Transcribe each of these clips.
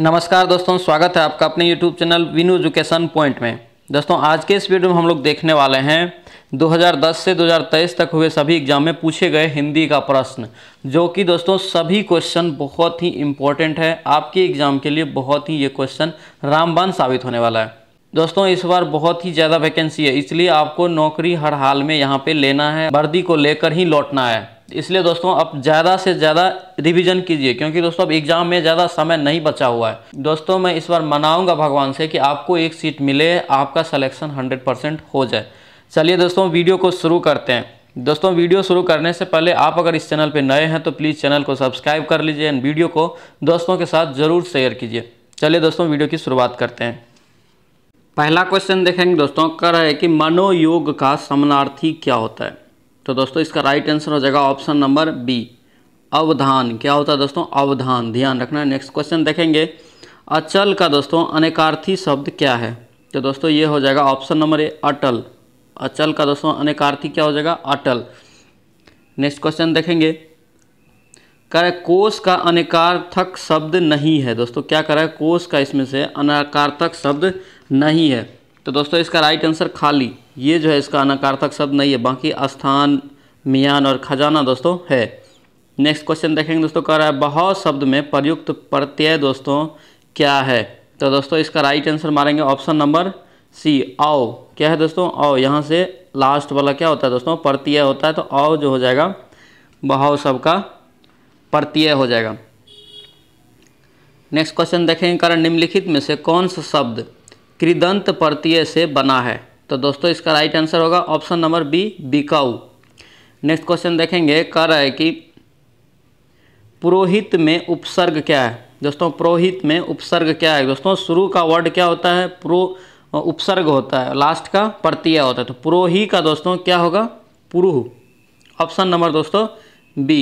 नमस्कार दोस्तों स्वागत है आपका अपने YouTube channel Vinu education point में दोस्तों आज के इस वीडियो में हम लोग देखने वाले हैं 2010 से 2023 तक हुए सभी एग्जाम में पूछे गए हिंदी का प्रश्न जो कि दोस्तों सभी क्वेश्चन बहुत ही इम्पोर्टेंट है आपके एग्जाम के लिए बहुत ही ये क्वेश्चन रामबान साबित होने वाला है दोस्तों इस बार बहुत ही ज़्यादा वैकेंसी है इसलिए आपको नौकरी हर हाल में यहाँ पर लेना है वर्दी को लेकर ही लौटना है इसलिए दोस्तों आप ज़्यादा से ज़्यादा रिवीजन कीजिए क्योंकि दोस्तों अब एग्ज़ाम में ज़्यादा समय नहीं बचा हुआ है दोस्तों मैं इस बार मनाऊंगा भगवान से कि आपको एक सीट मिले आपका सलेक्शन हंड्रेड परसेंट हो जाए चलिए दोस्तों वीडियो को शुरू करते हैं दोस्तों वीडियो शुरू करने से पहले आप अगर इस चैनल पर नए हैं तो प्लीज़ चैनल को सब्सक्राइब कर लीजिए एंड वीडियो को दोस्तों के साथ ज़रूर शेयर कीजिए चलिए दोस्तों वीडियो की शुरुआत करते हैं पहला क्वेश्चन देखेंगे दोस्तों रहा है कि मनोयोग का समानार्थी क्या होता है तो दोस्तों इसका राइट आंसर हो जाएगा ऑप्शन नंबर बी अवधान क्या होता है दोस्तों अवधान ध्यान रखना नेक्स्ट क्वेश्चन देखेंगे अचल का दोस्तों अनेकार्थी शब्द क्या है तो दोस्तों ये हो जाएगा ऑप्शन नंबर ए अटल अचल का दोस्तों अनेकार्थी क्या हो जाएगा अटल नेक्स्ट क्वेश्चन देखेंगे करे कोष का अनेकार्थक शब्द नहीं है दोस्तों क्या करा है कोष का इसमें से अनेकार्थक शब्द नहीं है तो दोस्तों इसका राइट आंसर खाली ये जो है इसका अनाकार्थक शब्द नहीं है बाकी स्थान मियान और खजाना दोस्तों है नेक्स्ट क्वेश्चन देखेंगे दोस्तों कह रहा है बहाव शब्द में प्रयुक्त प्रत्यय दोस्तों क्या है तो दोस्तों इसका राइट आंसर मारेंगे ऑप्शन नंबर सी आओ क्या है दोस्तों आओ यहाँ से लास्ट वाला क्या होता है दोस्तों प्रत्यय होता है तो आओ जो हो जाएगा बहाव शब्द का प्रत्यय हो जाएगा नेक्स्ट क्वेश्चन देखेंगे कारण निम्नलिखित में से कौन सा शब्द कृदंत प्रत्यय से बना है तो दोस्तों इसका राइट आंसर होगा ऑप्शन नंबर बी बिकाऊ नेक्स्ट क्वेश्चन देखेंगे कह रहा है कि पुरोहित में उपसर्ग क्या है दोस्तों पुरोहित में उपसर्ग क्या है दोस्तों शुरू का वर्ड क्या होता है पुरो उपसर्ग होता है लास्ट का प्रत्यय होता है तो पुरोही का दोस्तों क्या होगा पुरुह ऑप्शन नंबर दोस्तों बी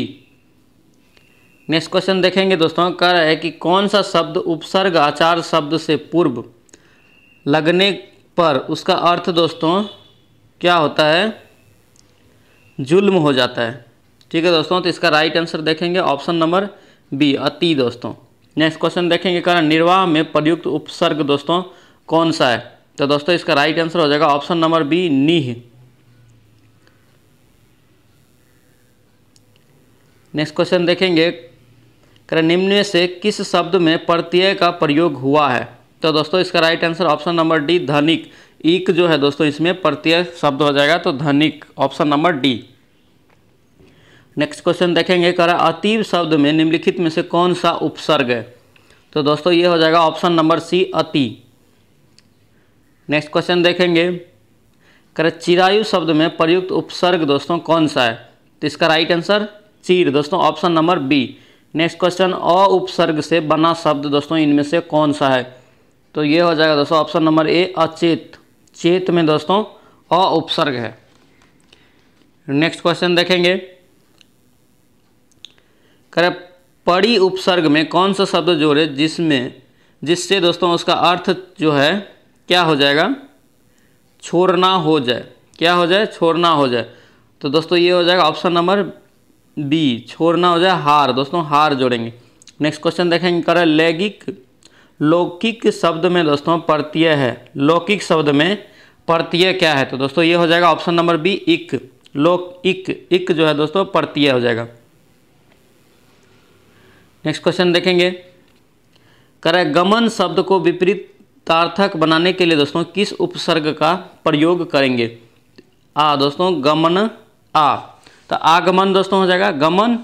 नेक्स्ट क्वेश्चन देखेंगे दोस्तों कह रहा है कि कौन सा शब्द उपसर्ग आचार शब्द से पूर्व लगने पर उसका अर्थ दोस्तों क्या होता है जुल्म हो जाता है ठीक है दोस्तों तो इसका राइट आंसर देखेंगे ऑप्शन नंबर बी अति दोस्तों नेक्स्ट क्वेश्चन देखेंगे कारण निर्वाह में प्रयुक्त उपसर्ग दोस्तों कौन सा है तो दोस्तों इसका राइट आंसर हो जाएगा ऑप्शन नंबर बी नीह नेक्स्ट क्वेश्चन देखेंगे कर निम्न से किस शब्द में प्रत्यय का प्रयोग हुआ है तो दोस्तों इसका right answer option number D धनिक इक जो है दोस्तों इसमें प्रत्यय शब्द हो जाएगा तो धनिक option number D next question देखेंगे करा अतीब शब्द में निम्नलिखित में से कौन सा उपसर्ग है तो दोस्तों ये हो जाएगा ऑप्शन नंबर सी अति नेक्स्ट क्वेश्चन देखेंगे करे चिरायु शब्द में प्रयुक्त उपसर्ग दोस्तों कौन सा है तो इसका राइट आंसर चीर दोस्तों option number B next question अ उपसर्ग से बना शब्द दोस्तों इनमें से कौन सा है तो ये हो जाएगा दोस्तों ऑप्शन नंबर ए अचेत चेत में दोस्तों अ उपसर्ग है नेक्स्ट क्वेश्चन देखेंगे करे पड़ी उपसर्ग में कौन सा शब्द जोड़े जिसमें जिससे दोस्तों उसका अर्थ जो है क्या हो जाएगा छोड़ना हो जाए क्या हो जाए छोड़ना हो जाए तो दोस्तों ये हो जाएगा ऑप्शन नंबर बी छोड़ना हो जाए हार दोस्तों हार जोड़ेंगे नेक्स्ट क्वेश्चन देखेंगे करें लैगिक लौकिक शब्द में दोस्तों प्रत्यय है लौकिक शब्द में प्रत्यय क्या है तो दोस्तों ये हो जाएगा ऑप्शन नंबर बी इक लोक इक इक जो है दोस्तों प्रत्यय हो जाएगा नेक्स्ट क्वेश्चन देखेंगे करे गमन शब्द को विपरीत तार्थक बनाने के लिए दोस्तों किस उपसर्ग का प्रयोग करेंगे आ दोस्तों गमन आ तो आगमन दोस्तों हो जाएगा गमन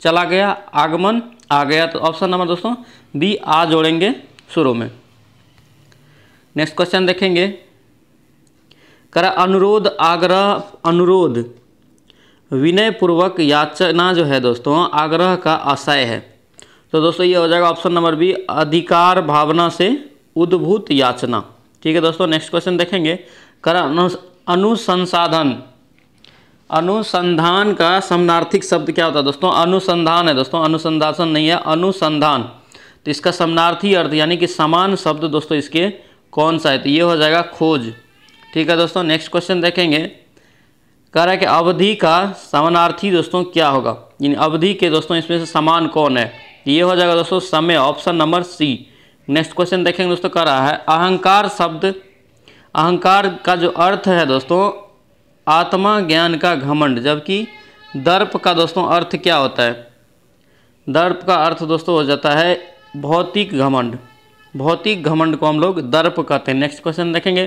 चला गया आगमन आ गया तो ऑप्शन नंबर दोस्तों बी आ जोड़ेंगे शुरू में नेक्स्ट क्वेश्चन देखेंगे करा अनुरोध आग्रह अनुरोध विनय पूर्वक याचना जो है दोस्तों आग्रह का आशय है तो दोस्तों ये हो जाएगा ऑप्शन नंबर बी अधिकार भावना से उद्भूत याचना ठीक है दोस्तों नेक्स्ट क्वेश्चन देखेंगे करा अनुसंसाधन अनुसंधान का समनार्थिक शब्द क्या होता है दोस्तों अनुसंधान है दोस्तों अनुसंधान नहीं है अनुसंधान तो इसका समनार्थी अर्थ यानी कि समान शब्द दोस्तों इसके कौन सा है तो ये हो जाएगा खोज ठीक है दोस्तों नेक्स्ट क्वेश्चन देखेंगे कह रहा है कि अवधि का समानार्थी दोस्तों क्या होगा यानी अवधि के दोस्तों इसमें से समान कौन है तो ये हो जाएगा दोस्तों समय option number C next question देखेंगे दोस्तों कह रहा है अहंकार शब्द अहंकार का जो अर्थ है दोस्तों आत्मा ज्ञान का घमंड जबकि दर्प का दोस्तों अर्थ क्या होता है दर्प का अर्थ दोस्तों हो जाता है भौतिक घमंड भौतिक घमंड को हम लोग दर्प कहते हैं नेक्स्ट क्वेश्चन देखेंगे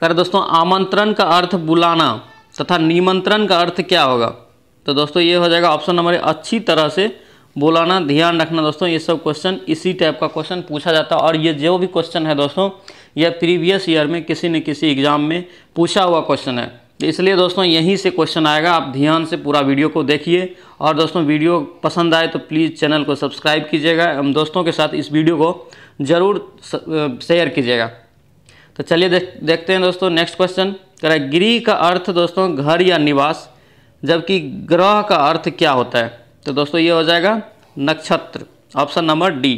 कर दोस्तों आमंत्रण का अर्थ बुलाना तथा निमंत्रण का अर्थ क्या होगा तो दोस्तों ये हो जाएगा ऑप्शन नंबर अच्छी तरह से बुलाना ध्यान रखना दोस्तों ये सब क्वेश्चन इसी टाइप का क्वेश्चन पूछा जाता है और ये जो भी क्वेश्चन है दोस्तों यह प्रीवियस ईयर में किसी न किसी एग्जाम में पूछा हुआ क्वेश्चन है तो इसलिए दोस्तों यहीं से क्वेश्चन आएगा आप ध्यान से पूरा वीडियो को देखिए और दोस्तों वीडियो पसंद आए तो प्लीज़ चैनल को सब्सक्राइब कीजिएगा हम दोस्तों के साथ इस वीडियो को ज़रूर शेयर कीजिएगा तो चलिए देख देखते हैं दोस्तों नेक्स्ट क्वेश्चन करें गृह का अर्थ दोस्तों घर या निवास जबकि ग्रह का अर्थ क्या होता है तो दोस्तों ये हो जाएगा नक्षत्र option number D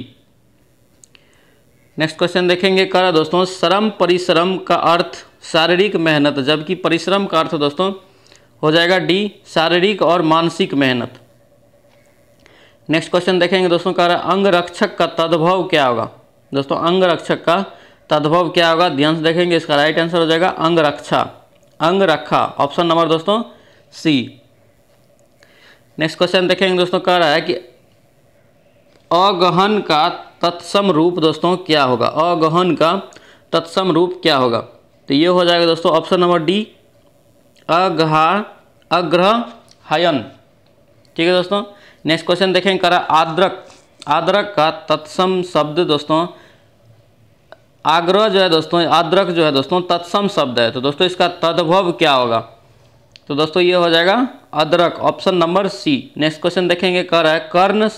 next question देखेंगे करा दोस्तों श्रम परिश्रम का अर्थ शारीरिक मेहनत जबकि परिश्रम का अर्थ दोस्तों हो जाएगा डी शारीरिक और मानसिक मेहनत नेक्स्ट क्वेश्चन देखेंगे दोस्तों कह रहा है अंग रक्षक का तद्भव क्या होगा दोस्तों अंग रक्षक का तद्भव क्या होगा ध्यान से देखेंगे इसका राइट आंसर हो जाएगा अंग रक्षा अंग रखा ऑप्शन नंबर दोस्तों सी नेक्स्ट क्वेश्चन देखेंगे दोस्तों कह रहा है कि अगहन का तत्सम रूप दोस्तों क्या होगा अगहन का तत्सम रूप क्या होगा तो ये हो जाएगा दोस्तों ऑप्शन नंबर डी अग्रह अग्रह हयन ठीक है दोस्तों नेक्स्ट क्वेश्चन देखें करा आद्रक आद्रक का तत्सम शब्द दोस्तों आग्रह जो है दोस्तों आद्रक जो है दोस्तों तत्सम शब्द है तो दोस्तों इसका तद्भव क्या होगा तो दोस्तों ये हो जाएगा अदरक option number C next question देखेंगे कर है कर्ण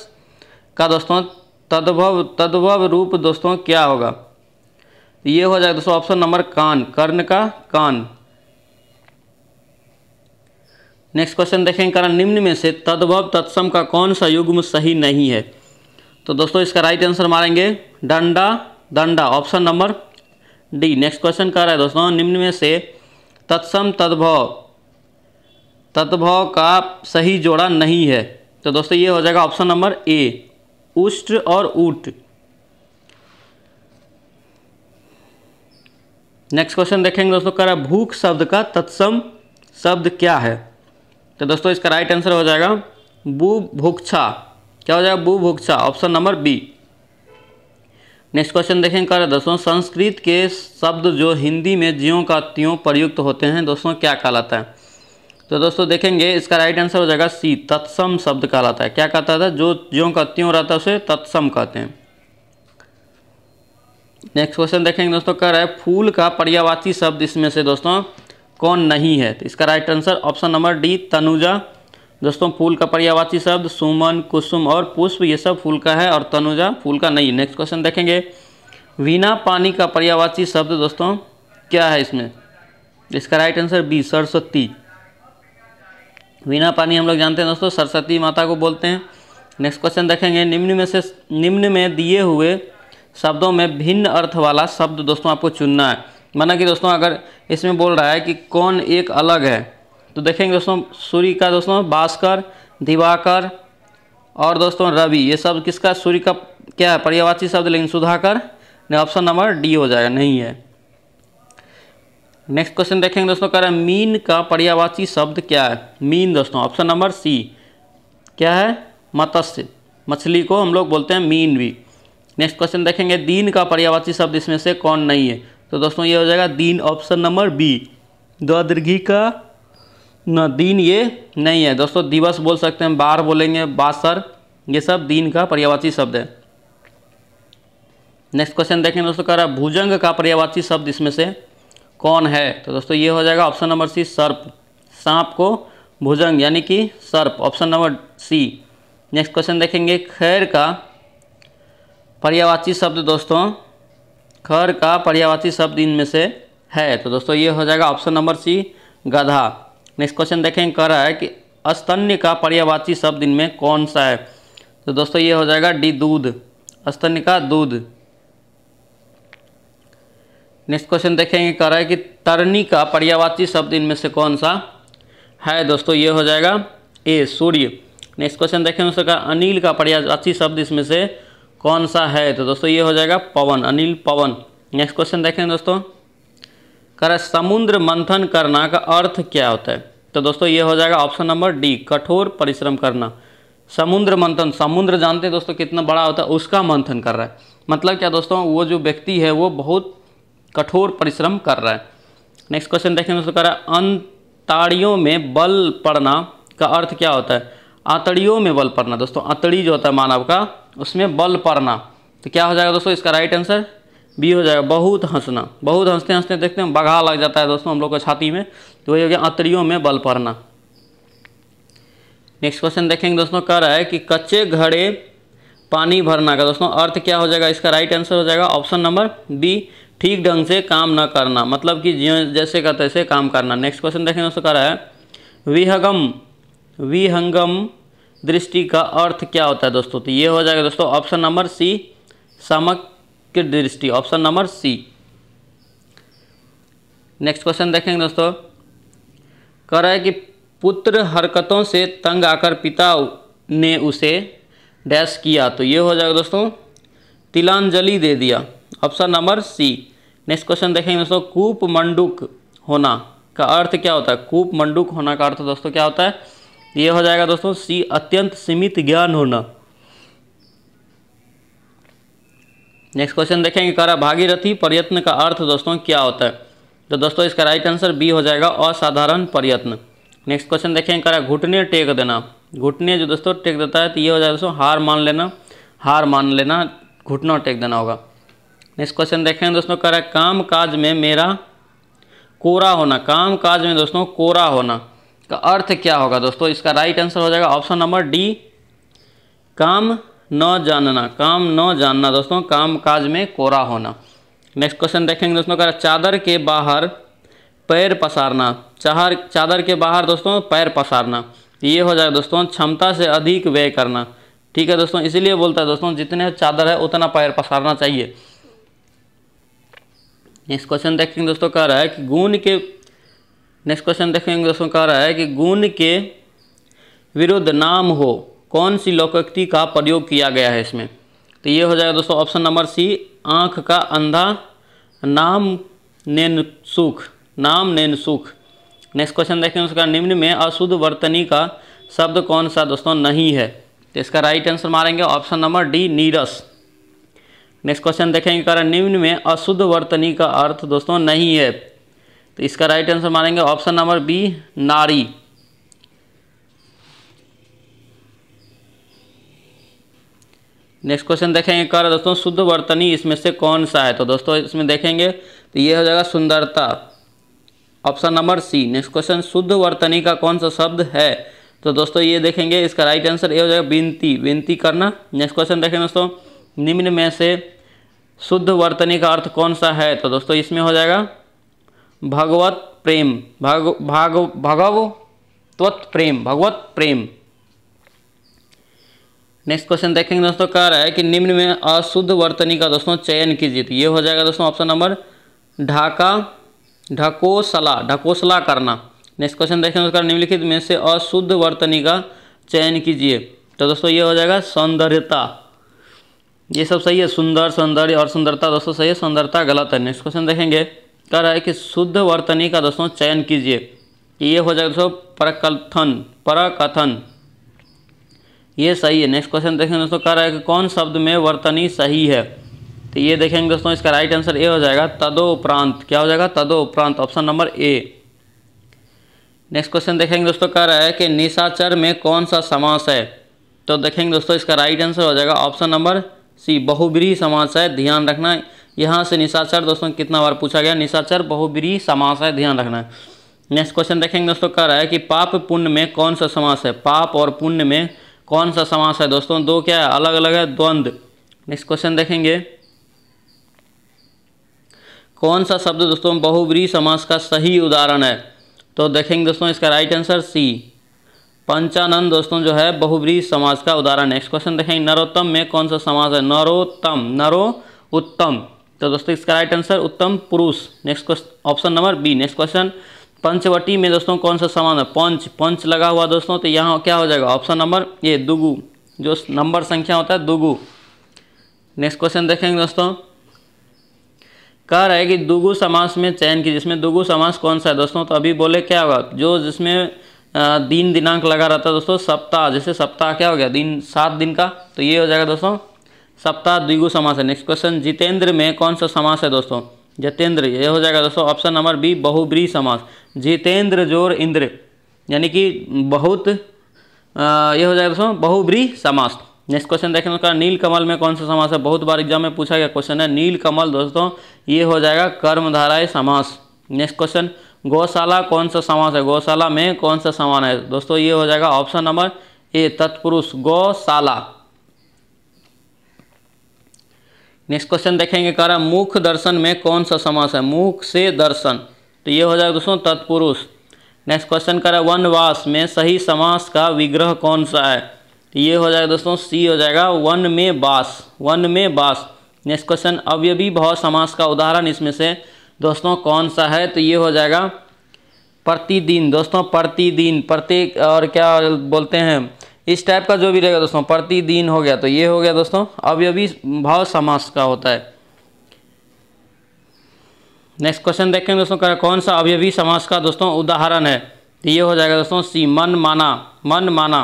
का दोस्तों तद्भव तद्भव रूप दोस्तों क्या होगा ये हो जाएगा दोस्तों ऑप्शन नंबर कान कर्ण का कान नेक्स्ट क्वेश्चन देखेंगे कारण निम्न में से तद्भव तत्सम का कौन सा युग्म सही नहीं है तो दोस्तों इसका राइट आंसर मारेंगे डंडा दंडा option number D next question कह रहा है दोस्तों निम्न में से तत्सम तद्भव तद्भव का सही जोड़ा नहीं है तो दोस्तों ये हो जाएगा ऑप्शन नंबर ए उष्ट और ऊट नेक्स्ट क्वेश्चन देखेंगे दोस्तों करा भूख शब्द का तत्सम शब्द क्या है तो दोस्तों इसका राइट आंसर हो जाएगा बू भूक्षा क्या हो जाएगा बू भूक्षा option number B next question देखेंगे रहे दोस्तों संस्कृत के शब्द जो हिंदी में ज्यों का त्यों प्रयुक्त होते हैं दोस्तों क्या कहलाता है तो दोस्तों देखेंगे इसका राइट आंसर हो जाएगा सी तत्सम शब्द कहलाता है क्या कहता था जो ज्यों का त्यों रहता है उसे तत्सम कहते हैं नेक्स्ट क्वेश्चन देखेंगे दोस्तों कह रहा है फूल का पर्यावाची शब्द इसमें से दोस्तों कौन नहीं है तो इसका right answer option number D तनुजा दोस्तों फूल का पर्यावाची शब्द सुमन कुसुम और पुष्प ये सब फूल का है और तनुजा फूल का नहीं नेक्स्ट क्वेश्चन देखेंगे वीणा पानी का पर्यावाची शब्द दोस्तों क्या है इसमें इसका राइट आंसर बी सरस्वती वीणा पानी हम लोग जानते हैं दोस्तों सरस्वती माता को बोलते हैं नेक्स्ट क्वेश्चन देखेंगे निम्न में से निम्न में दिए हुए शब्दों में भिन्न अर्थ वाला शब्द दोस्तों आपको चुनना है माना कि दोस्तों अगर इसमें बोल रहा है कि कौन एक अलग है तो देखेंगे दोस्तों सूर्य का दोस्तों भास्कर दिवाकर और दोस्तों रवि ये शब्द किसका सूर्य का क्या है पर्यावाची शब्द लेकिन सुधाकर ऑप्शन नंबर डी हो जाएगा नहीं है नेक्स्ट क्वेश्चन देखेंगे दोस्तों कह रहे हैं मीन का पर्यावाची शब्द क्या है मीन दोस्तों ऑप्शन नंबर सी क्या है मत्स्य मछली को हम लोग बोलते हैं मीन भी नेक्स्ट क्वेश्चन देखेंगे दीन का पर्यावाची शब्द इसमें से कौन नहीं है तो दोस्तों ये हो जाएगा दीन ऑप्शन नंबर बी द्वदीर्घी का न दीन ये नहीं है दोस्तों दिवस बोल सकते हैं बार बोलेंगे बासर ये सब दीन का पर्यावाची शब्द है नेक्स्ट क्वेश्चन देखें दोस्तों कह रहा है भुजंग का पर्यावाची शब्द इसमें से कौन है तो दोस्तों ये हो जाएगा ऑप्शन नंबर सी सर्प सांप को भुजंग यानी कि सर्प option number C next question देखेंगे खैर का पर्यावाची शब्द दोस्तों खर का पर्यावाची शब्द इनमें से है तो दोस्तों ये हो जाएगा ऑप्शन नंबर सी गधा नेक्स्ट क्वेश्चन देखेंगे कह रहा है कि अस्तन्य का पर्यावाची शब्द इनमें कौन सा है तो दोस्तों ये हो जाएगा डी दूध अस्तन्य का दूध नेक्स्ट क्वेश्चन देखेंगे कह रहा है कि तरनी का पर्यावाची शब्द इनमें से कौन सा है दोस्तों ये हो जाएगा ए सूर्य नेक्स्ट क्वेश्चन देखेंगे उसका अनिल का पर्यावाची शब्द इसमें से कौन सा है तो दोस्तों ये हो जाएगा पवन अनिल पवन नेक्स्ट क्वेश्चन देखें दोस्तों कर समुद्र मंथन करना का अर्थ क्या होता है तो दोस्तों ये हो जाएगा ऑप्शन नंबर डी कठोर परिश्रम करना समुद्र मंथन समुद्र जानते हैं दोस्तों कितना बड़ा होता है उसका मंथन कर रहा है मतलब क्या दोस्तों वो जो व्यक्ति है वो बहुत कठोर परिश्रम कर रहा है नेक्स्ट क्वेश्चन देखें दोस्तों करें अंताड़ियों में बल पड़ना का अर्थ क्या होता है आतड़ियों में बल पड़ना दोस्तों अतड़ी जो होता है मानव का उसमें बल पड़ना तो क्या हो जाएगा दोस्तों इसका राइट आंसर बी हो जाएगा बहुत हंसना बहुत हंसते हंसते देखते हैं बघा लग जाता है दोस्तों हम लोग को छाती में तो वही हो गया अतरियों में बल पड़ना नेक्स्ट क्वेश्चन देखेंगे दोस्तों कह रहा है कि कच्चे घड़े पानी भरना का दोस्तों अर्थ क्या हो जाएगा इसका राइट आंसर हो जाएगा ऑप्शन नंबर बी ठीक ढंग से काम न करना मतलब कि जैसे का तैसे काम करना नेक्स्ट क्वेश्चन देखेंगे दोस्तों कह रहा है विहगम विहंगम दृष्टि का अर्थ क्या होता है दोस्तों तो ये हो जाएगा दोस्तों ऑप्शन नंबर सी समक दृष्टि option number C next question देखेंगे दोस्तों कह रहा है कि पुत्र हरकतों से तंग आकर पिता ने उसे डैश किया तो ये हो जाएगा दोस्तों तिलांजलि दे दिया option number C next question देखेंगे दोस्तों कूप मंडूक होना का अर्थ क्या होता है कूप मंडूक होना का अर्थ दोस्तों क्या होता है ये हो जाएगा दोस्तों सी अत्यंत सीमित ज्ञान होना नेक्स्ट क्वेश्चन देखेंगे करा भागीरथी प्रयत्न का अर्थ दोस्तों क्या होता है तो दोस्तों इसका राइट आंसर बी हो जाएगा असाधारण प्रयत्न नेक्स्ट क्वेश्चन देखेंगे करा घुटने टेक देना घुटने जो दोस्तों टेक देता है तो ये हो जाएगा दोस्तों हार मान लेना हार मान लेना घुटना टेक देना होगा नेक्स्ट क्वेश्चन देखेंगे दोस्तों करा काम काज में मेरा कोरा होना काम काज में दोस्तों कोरा होना तो अर्थ क्या होगा दोस्तों इसका राइट आंसर हो जाएगा ऑप्शन नंबर डी काम न जानना काम न जानना दोस्तों काम काज में कोरा होना नेक्स्ट क्वेश्चन देखेंगे दोस्तों कह चादर के बाहर पैर पसारना चाहर चादर के बाहर दोस्तों पैर पसारना ये हो जाएगा दोस्तों क्षमता से अधिक व्यय करना ठीक है दोस्तों इसीलिए बोलता है दोस्तों जितने चादर है उतना पैर पसारना चाहिए नेक्स्ट क्वेश्चन देखेंगे दोस्तों कह रहा है कि गुण के नेक्स्ट क्वेश्चन देखेंगे दोस्तों कह रहा है कि गुण के विरुद्ध नाम हो कौन सी लोकक्ति का प्रयोग किया गया है इसमें तो ये हो जाएगा दोस्तों ऑप्शन नंबर सी आँख का अंधा नाम नैन सुख नाम नैन सुख नेक्स्ट क्वेश्चन देखें उसका निम्न में अशुद्ध वर्तनी का शब्द कौन सा दोस्तों नहीं है तो इसका राइट आंसर मारेंगे ऑप्शन नंबर डी नीरस नेक्स्ट क्वेश्चन देखेंगे कारण निम्न में अशुद्ध वर्तनी का अर्थ दोस्तों नहीं है तो इसका राइट आंसर मानेंगे ऑप्शन नंबर बी नारी नेक्स्ट क्वेश्चन देखेंगे कर दोस्तों शुद्ध वर्तनी इसमें से कौन सा है तो दोस्तों इसमें देखेंगे तो ये हो जाएगा सुंदरता option number C next question शुद्ध वर्तनी का कौन सा शब्द है तो दोस्तों ये देखेंगे इसका राइट आंसर ये हो जाएगा विनती विनती करना नेक्स्ट क्वेश्चन देखेंगे दोस्तों निम्न में से शुद्ध वर्तनी का अर्थ कौन सा है तो दोस्तों इसमें हो जाएगा भगवत प्रेम भाग भाग भगव प्रेम भगवत प्रेम नेक्स्ट क्वेश्चन देखेंगे दोस्तों कह रहा है कि निम्न में अशुद्ध वर्तनी का दोस्तों चयन कीजिए तो ये हो जाएगा दोस्तों ऑप्शन नंबर ढाका ढकोसला ढकोसला करना नेक्स्ट क्वेश्चन देखेंगे दोस्तों निम्नलिखित में से अशुद्ध वर्तनी का चयन कीजिए तो दोस्तों ये हो जाएगा सौंदर्यता ये सब सही है सुंदर सौंदर्य और सुंदरता दोस्तों सही है सुंदरता गलत है नेक्स्ट क्वेश्चन देखेंगे कह रहा है कि शुद्ध वर्तनी का दोस्तों चयन कीजिए ये हो जाएगा दोस्तों प्रकथन प्रकथन ये सही है नेक्स्ट क्वेश्चन देखेंगे दोस्तों कह रहा है कि कौन शब्द में वर्तनी सही है तो ये देखेंगे दोस्तों इसका राइट आंसर ए हो जाएगा तदोपरांत क्या हो जाएगा तदोपरांत option number A next question देखेंगे दोस्तों कह रहा है कि निशाचर में कौन सा समास है तो देखेंगे दोस्तों इसका राइट आंसर हो जाएगा ऑप्शन नंबर सी बहुब्री समास है ध्यान रखना यहाँ से निशाचर दोस्तों कितना बार पूछा गया निशाचर बहुब्री समास है ध्यान रखना है नेक्स्ट क्वेश्चन देखेंगे दोस्तों कह रहा है कि पाप पुण्य में कौन सा समास है पाप और पुण्य में कौन सा समास है दोस्तों दो क्या है अलग अलग है द्वंद्व नेक्स्ट क्वेश्चन देखेंगे कौन सा शब्द दोस्तों बहुब्री समास का सही उदाहरण है तो देखेंगे दोस्तों इसका राइट आंसर सी पंचानंद दोस्तों जो है बहुब्री समाज का उदाहरण नेक्स्ट क्वेश्चन देखेंगे नरोत्तम में कौन सा समास है नरोत्तम नरो उत्तम तो दोस्तों इसका राइट आंसर उत्तम पुरुष next question option number B next question Panchavati में दोस्तों कौन सा समान है पंच पंच लगा हुआ दोस्तों तो यहाँ क्या हो जाएगा ऑप्शन नंबर ए दुगु जो नंबर संख्या होता है दुगु नेक्स्ट क्वेश्चन देखेंगे दोस्तों कह रहा है कि दुगु समास में चयन की जिसमें दुगु समास कौन सा है दोस्तों तो अभी बोले क्या होगा जो जिसमें दिन दिनांक लगा रहता है दोस्तों सप्ताह जैसे सप्ताह क्या हो गया दिन सात दिन का तो ये हो जाएगा दोस्तों सप्ताह द्विगु समास है नेक्स्ट क्वेश्चन जितेंद्र में कौन सा समास है दोस्तों जितेंद्र ये हो जाएगा दोस्तों ऑप्शन नंबर बी बहुब्री समास जितेंद्र जोर इंद्र यानी कि बहुत ये हो जाएगा दोस्तों बहुब्री समास नेक्स्ट क्वेश्चन देखें दोस्तों नील कमल में कौन सा समास है बहुत बार एग्जाम में पूछा गया क्वेश्चन है नील कमल दोस्तों ये हो जाएगा कर्मधाराय समास नेक्स्ट क्वेश्चन गौशाला कौन सा समास है गौशाला में कौन सा समान है दोस्तों ये हो जाएगा ऑप्शन नंबर ए तत्पुरुष गौशाला नेक्स्ट क्वेश्चन देखेंगे कह रहा है मुख दर्शन में कौन सा समास है मुख से दर्शन तो ये हो जाएगा दोस्तों तत्पुरुष नेक्स्ट क्वेश्चन कह रहा है वनवास में सही समास का विग्रह कौन सा है तो ये हो जाएगा दोस्तों सी हो जाएगा वन में बास वन में बास नेक्स्ट क्वेश्चन अवयवी भाव समास का उदाहरण इसमें से दोस्तों कौन सा है तो ये हो जाएगा प्रतिदिन दोस्तों प्रतिदिन प्रत्येक और क्या बोलते हैं इस टाइप का जो भी रहेगा दोस्तों प्रतिदिन हो गया तो ये हो गया दोस्तों अब भाव समास का होता है नेक्स्ट क्वेश्चन देखेंगे दोस्तों कौन सा अवयवी समास का दोस्तों उदाहरण है तो ये हो जाएगा दोस्तों सी मन माना मन माना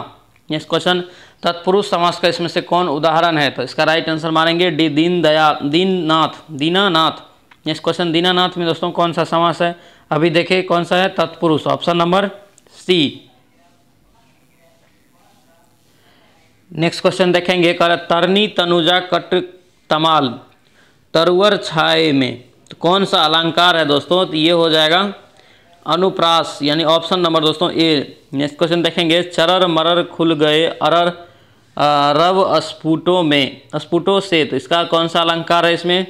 नेक्स्ट क्वेश्चन तत्पुरुष समास का इसमें से कौन उदाहरण है तो इसका राइट आंसर मारेंगे डी दीन दया दीननाथ दीनानाथ नेक्स्ट क्वेश्चन दीनानाथ में दोस्तों कौन सा समास है अभी देखे कौन सा है तत्पुरुष option number C next question देखेंगे कर तरनी तनुजा कट तमाल तरवर छाए में तो कौन सा अलंकार है दोस्तों तो ये हो जाएगा अनुप्रास यानी ऑप्शन नंबर दोस्तों ए नेक्स्ट क्वेश्चन देखेंगे चरर मरर खुल गए अरर रव स्फुटों में स्फुटों से तो इसका कौन सा अलंकार है इसमें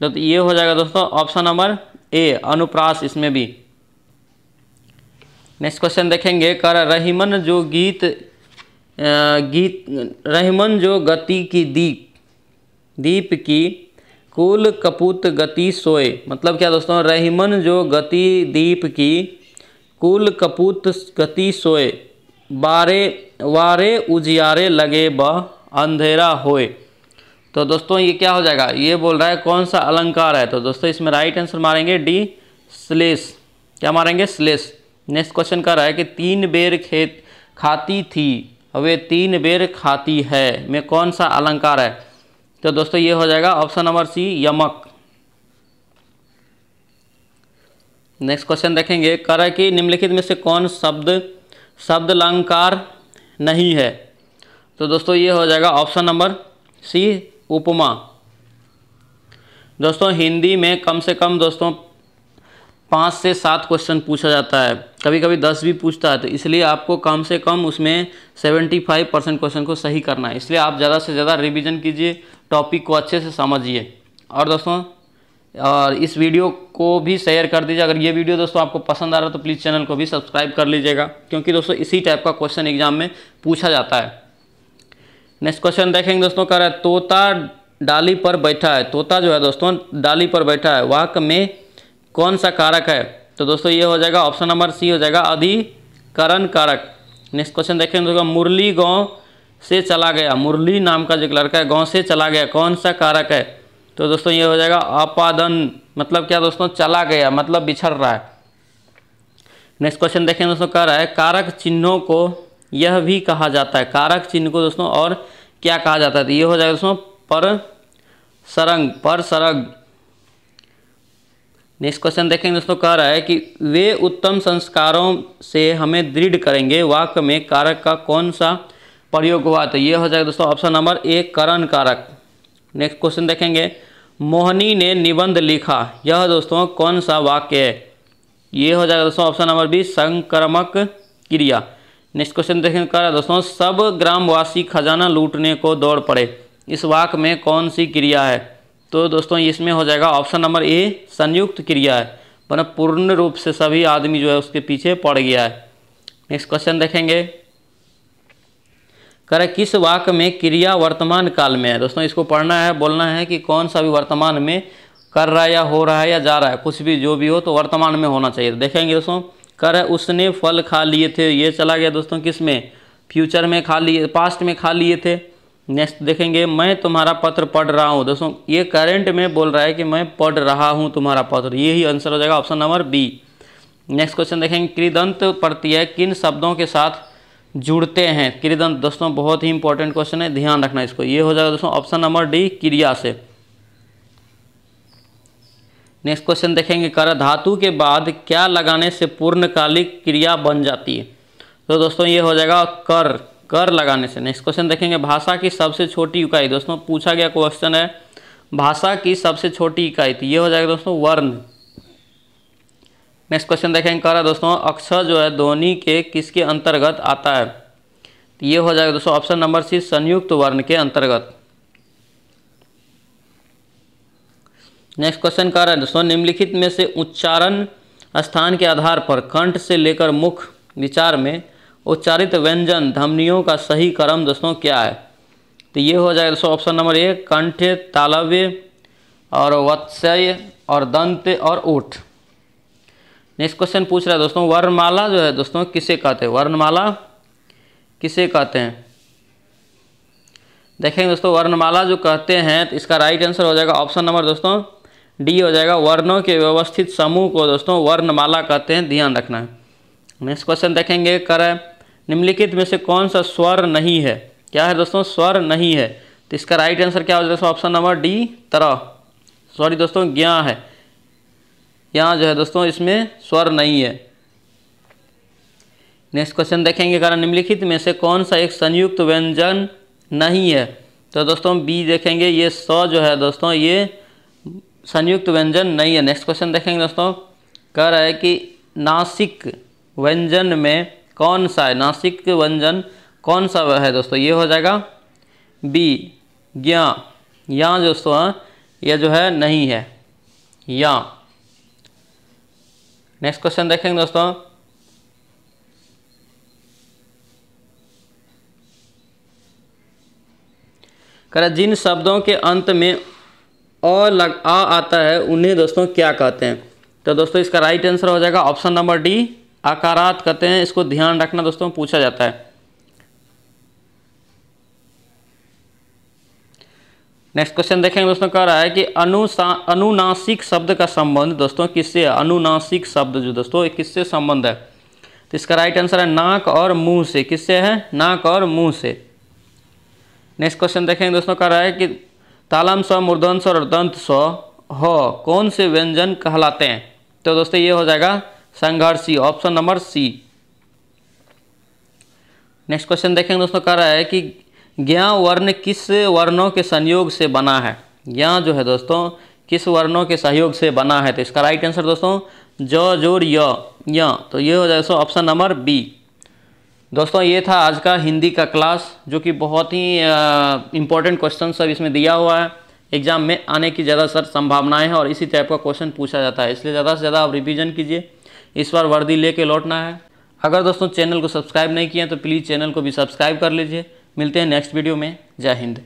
तो, तो ये हो जाएगा दोस्तों ऑप्शन नंबर ए अनुप्रास इसमें भी नेक्स्ट क्वेश्चन देखेंगे कर रहीमन जो गीत गीत रहमन जो गति की दीप दीप की कुल कपूत गति सोए मतलब क्या दोस्तों रहमन जो गति दीप की कुल कपूत गति सोए बारे वारे उजियारे लगे ब अंधेरा होए तो दोस्तों ये क्या हो जाएगा ये बोल रहा है कौन सा अलंकार है तो दोस्तों इसमें राइट आंसर मारेंगे डी स्लेस क्या मारेंगे स्लेस नेक्स्ट क्वेश्चन कर रहा है कि तीन बेर खेत खाती थी वे तीन बेर खाती है में कौन सा अलंकार है तो दोस्तों ये हो जाएगा ऑप्शन नंबर सी यमक नेक्स्ट क्वेश्चन देखेंगे कर कि निम्नलिखित में से कौन शब्द शब्द अलंकार नहीं है तो दोस्तों ये हो जाएगा ऑप्शन नंबर सी उपमा दोस्तों हिंदी में कम से कम दोस्तों पाँच से सात क्वेश्चन पूछा जाता है कभी कभी दस भी पूछता है तो इसलिए आपको कम से कम उसमें सेवेंटी फाइव परसेंट क्वेश्चन को सही करना है इसलिए आप ज़्यादा से ज़्यादा रिविज़न कीजिए टॉपिक को अच्छे से समझिए और दोस्तों और इस वीडियो को भी शेयर कर दीजिए अगर ये वीडियो दोस्तों आपको पसंद आ रहा है तो प्लीज़ चैनल को भी सब्सक्राइब कर लीजिएगा क्योंकि दोस्तों इसी टाइप का क्वेश्चन एग्जाम में पूछा जाता है नेक्स्ट क्वेश्चन देखेंगे दोस्तों कह रहा है तोता डाली पर बैठा है तोता जो है दोस्तों डाली पर बैठा है वाक में कौन सा कारक है तो दोस्तों ये हो जाएगा ऑप्शन नंबर सी हो जाएगा अधिकरण कारक नेक्स्ट क्वेश्चन देखें दोस्तों मुरली गांव से चला गया मुरली नाम का जो लड़का है गांव से चला गया कौन सा कारक है तो दोस्तों ये हो जाएगा आपादन मतलब क्या दोस्तों चला गया मतलब बिछड़ रहा है नेक्स्ट क्वेश्चन देखें दोस्तों कह रहा है कारक चिन्हों को यह भी कहा जाता है कारक चिन्ह को दोस्तों और क्या कहा जाता है तो ये हो जाएगा दोस्तों पर सरंग पर सरंग नेक्स्ट क्वेश्चन देखेंगे दोस्तों कह रहा है कि वे उत्तम संस्कारों से हमें दृढ़ करेंगे वाक्य में कारक का कौन सा प्रयोग हुआ तो ये हो जाएगा दोस्तों ऑप्शन नंबर ए करण कारक नेक्स्ट क्वेश्चन देखेंगे मोहनी ने निबंध लिखा यह दोस्तों कौन सा वाक्य है ये हो जाएगा दोस्तों ऑप्शन नंबर बी संक्रमक क्रिया नेक्स्ट क्वेश्चन देखें कह रहा है दोस्तों सब ग्रामवासी खजाना लूटने को दौड़ पड़े इस वाक्य में कौन सी क्रिया है तो दोस्तों इसमें हो जाएगा ऑप्शन नंबर ए संयुक्त क्रिया है मतलब पूर्ण रूप से सभी आदमी जो है उसके पीछे पड़ गया है नेक्स्ट क्वेश्चन देखेंगे करे किस वाक में क्रिया वर्तमान काल में है दोस्तों इसको पढ़ना है बोलना है कि कौन सा भी वर्तमान में कर रहा है या हो रहा है या जा रहा है कुछ भी जो भी हो तो वर्तमान में होना चाहिए देखेंगे दोस्तों कर उसने फल खा लिए थे ये चला गया दोस्तों किस में फ्यूचर में खा लिए पास्ट में खा लिए थे नेक्स्ट देखेंगे मैं तुम्हारा पत्र पढ़ रहा हूँ दोस्तों ये करेंट में बोल रहा है कि मैं पढ़ रहा हूँ तुम्हारा पत्र यही आंसर हो जाएगा option number B next question देखेंगे कृदंत प्रत्यय किन शब्दों के साथ जुड़ते हैं कृदंत दोस्तों बहुत ही इंपॉर्टेंट क्वेश्चन है ध्यान रखना इसको ये हो जाएगा दोस्तों ऑप्शन नंबर डी क्रिया से नेक्स्ट क्वेश्चन देखेंगे कर धातु के बाद क्या लगाने से पूर्णकालिक क्रिया बन जाती है तो दोस्तों ये हो जाएगा कर कर लगाने से नेक्स्ट क्वेश्चन देखेंगे भाषा की सबसे छोटी इकाई दोस्तों पूछा गया क्वेश्चन है भाषा की सबसे छोटी इकाई थी तो ये हो जाएगा दोस्तों वर्ण नेक्स्ट क्वेश्चन देखेंगे कह रहा दोस्तों अक्षर जो है ध्वनि के किसके अंतर्गत आता है तो ये हो जाएगा दोस्तों ऑप्शन नंबर सी संयुक्त वर्ण के अंतर्गत नेक्स्ट क्वेश्चन कह रहा है दोस्तों निम्नलिखित में से उच्चारण स्थान के आधार पर कंठ से लेकर मुख विचार में उच्चारित व्यंजन धमनियों का सही क्रम दोस्तों क्या है तो ये हो जाएगा दोस्तों ऑप्शन नंबर एक कंठ तालव्य और वत्सय और दंत और ऊठ नेक्स्ट क्वेश्चन पूछ रहा है दोस्तों वर्णमाला जो है दोस्तों किसे कहते हैं वर्णमाला किसे कहते हैं देखेंगे दोस्तों वर्णमाला जो कहते हैं तो इसका राइट आंसर हो जाएगा ऑप्शन नंबर दोस्तों डी हो जाएगा वर्णों के व्यवस्थित समूह को दोस्तों वर्णमाला कहते हैं ध्यान रखना है नेक्स्ट क्वेश्चन देखेंगे कर निम्नलिखित में से कौन सा स्वर नहीं है क्या है दोस्तों स्वर नहीं है तो इसका राइट आंसर क्या हो जाएगा दोस्तों ऑप्शन नंबर डी तरह सॉरी दोस्तों ज्ञा है यहाँ जो है दोस्तों इसमें स्वर नहीं है नेक्स्ट क्वेश्चन देखेंगे कारण निम्नलिखित में से कौन सा एक संयुक्त व्यंजन नहीं है तो दोस्तों बी देखेंगे ये स जो है दोस्तों ये संयुक्त व्यंजन नहीं है नेक्स्ट क्वेश्चन देखेंगे दोस्तों कह रहा है कि नासिक व्यंजन में कौन सा है नासिक व्यंजन कौन सा वह है दोस्तों ये हो जाएगा बी ज्ञा या दोस्तों यह जो है नहीं है या नेक्स्ट क्वेश्चन देखेंगे दोस्तों कर जिन शब्दों के अंत में अ लग आ आता है उन्हें दोस्तों क्या कहते हैं तो दोस्तों इसका राइट आंसर हो जाएगा ऑप्शन नंबर डी आकारात कहते हैं इसको ध्यान रखना दोस्तों पूछा जाता है नेक्स्ट क्वेश्चन देखेंगे दोस्तों कह रहा है कि अनुसा अनुनासिक शब्द का संबंध दोस्तों किससे अनुनासिक शब्द जो दोस्तों किससे संबंध है तो इसका राइट आंसर है नाक और मुंह से किससे है नाक और मुंह से नेक्स्ट क्वेश्चन देखेंगे दोस्तों कह रहा है कि तालम स्व मूर्धन स्व और दंत स्व हो कौन से व्यंजन कहलाते हैं तो दोस्तों ये हो जाएगा संघर्षी option number C next question देखेंगे दोस्तों कह रहा है कि ज्ञा वर्ण किस वर्णों के संयोग से बना है ज्ञा जो है दोस्तों किस वर्णों के सहयोग से बना है तो इसका राइट आंसर दोस्तों ज जोर य तो ये हो जाए ऑप्शन नंबर बी दोस्तों ये था आज का हिंदी का क्लास जो कि बहुत ही इंपॉर्टेंट क्वेश्चन सब इसमें दिया हुआ है एग्जाम में आने की ज़्यादा सर संभावनाएं हैं और इसी टाइप का क्वेश्चन पूछा जाता है इसलिए ज़्यादा से ज़्यादा आप रिविजन कीजिए इस बार वर्दी ले लौटना है अगर दोस्तों चैनल को सब्सक्राइब नहीं किया तो प्लीज़ चैनल को भी सब्सक्राइब कर लीजिए मिलते हैं नेक्स्ट वीडियो में जय हिंद